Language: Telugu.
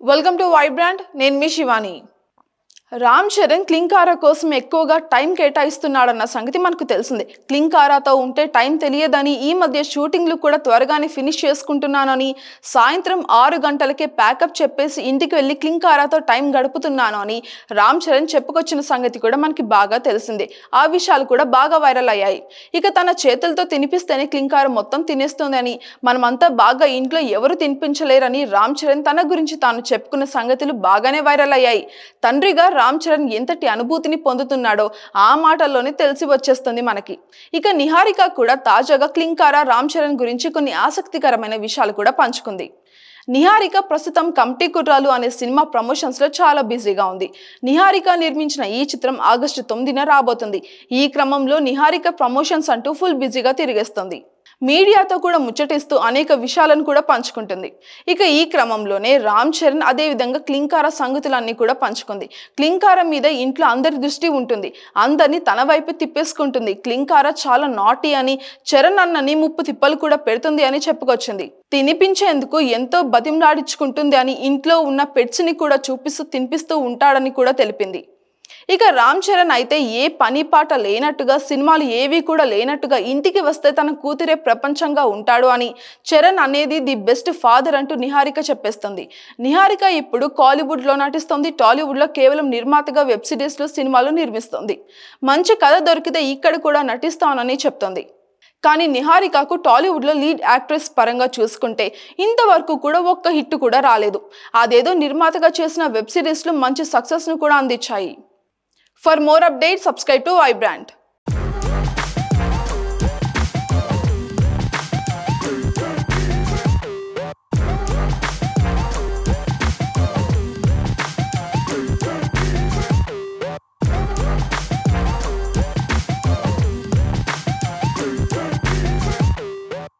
Welcome to Vibrant, name is Shivani. Ram Charan Klin Kaara కోసం ఎక్కువగా టైం కేటాయిస్తున్నాడన్న సంగతి మనకు తెలిసిందే క్లింకారాతో ఉంటే టైం తెలియదని ఈ మధ్య షూటింగ్లు కూడా త్వరగానే ఫినిష్ చేసుకుంటున్నానని సాయంత్రం ఆరు గంటలకే ప్యాకప్ చెప్పేసి ఇంటికి వెళ్ళి క్లింకారాతో టైం గడుపుతున్నాను అని రామ్ చరణ్ చెప్పుకొచ్చిన సంగతి కూడా మనకి బాగా తెలిసిందే ఆ విషయాలు కూడా బాగా వైరల్ అయ్యాయి ఇక తన చేతులతో తినిపిస్తేనే క్లింకార మొత్తం తినేస్తుందని మనమంతా బాగా ఇంట్లో ఎవరు తినిపించలేరని రామ్ చరణ్ తన గురించి తాను చెప్పుకున్న సంగతులు బాగానే వైరల్ అయ్యాయి తండ్రిగా రామ్ చరణ్ ఎంతటి అనుభూతిని పొందుతున్నాడో ఆ మాటల్లోనే తెలిసి వచ్చేస్తుంది మనకి ఇక నిహారిక కూడా తాజాగా క్లింకారా రామ్ చరణ్ గురించి కొన్ని ఆసక్తికరమైన విషయాలు కూడా పంచుకుంది నిహారిక ప్రస్తుతం కమిటీ కుట్రాలు అనే సినిమా ప్రమోషన్స్లో చాలా బిజీగా ఉంది నిహారిక నిర్మించిన ఈ చిత్రం ఆగస్టు తొమ్మిదిన రాబోతుంది ఈ క్రమంలో నిహారిక ప్రమోషన్స్ అంటూ ఫుల్ బిజీగా తిరిగేస్తుంది మీడియాతో కూడా ముచ్చటిస్తూ అనేక విషయాలను కూడా పంచుకుంటుంది ఇక ఈ క్రమంలోనే రామ్ చరణ్ అదేవిధంగా క్లింకార సంగతులన్నీ కూడా పంచుకుంది క్లింకార మీద ఇంట్లో అందరి దృష్టి ఉంటుంది అందరినీ తన వైపు తిప్పేసుకుంటుంది క్లింకార చాలా నాటి అని చరణ్ అన్నని ముప్పు తిప్పలు కూడా పెడుతుంది అని చెప్పుకొచ్చింది తినిపించేందుకు ఎంతో బతిమలాడించుకుంటుంది అని ఇంట్లో ఉన్న పెట్స్ని కూడా చూపిస్తూ తినిపిస్తూ ఉంటాడని కూడా తెలిపింది ఇక రామ్ చరణ్ అయితే ఏ పని పాట లేనట్టుగా సినిమాలు ఏవి కూడా లేనట్టుగా ఇంటికి వస్తే తన కూతురే ప్రపంచంగా ఉంటాడు అని చరణ్ అనేది ది బెస్ట్ ఫాదర్ అంటూ నిహారిక చెప్పేస్తుంది నిహారిక ఇప్పుడు కాలీవుడ్లో నటిస్తుంది టాలీవుడ్లో కేవలం నిర్మాతగా వెబ్ సిరీస్లో సినిమాలు నిర్మిస్తుంది మంచి కథ దొరికితే ఇక్కడ కూడా నటిస్తానని చెప్తుంది కానీ నిహారికకు టాలీవుడ్లో లీడ్ యాక్ట్రెస్ పరంగా చూసుకుంటే ఇంతవరకు కూడా ఒక్క హిట్ కూడా రాలేదు అదేదో నిర్మాతగా చేసిన వెబ్ సిరీస్లు మంచి సక్సెస్ను కూడా అందించాయి For more updates, subscribe to Vibrant.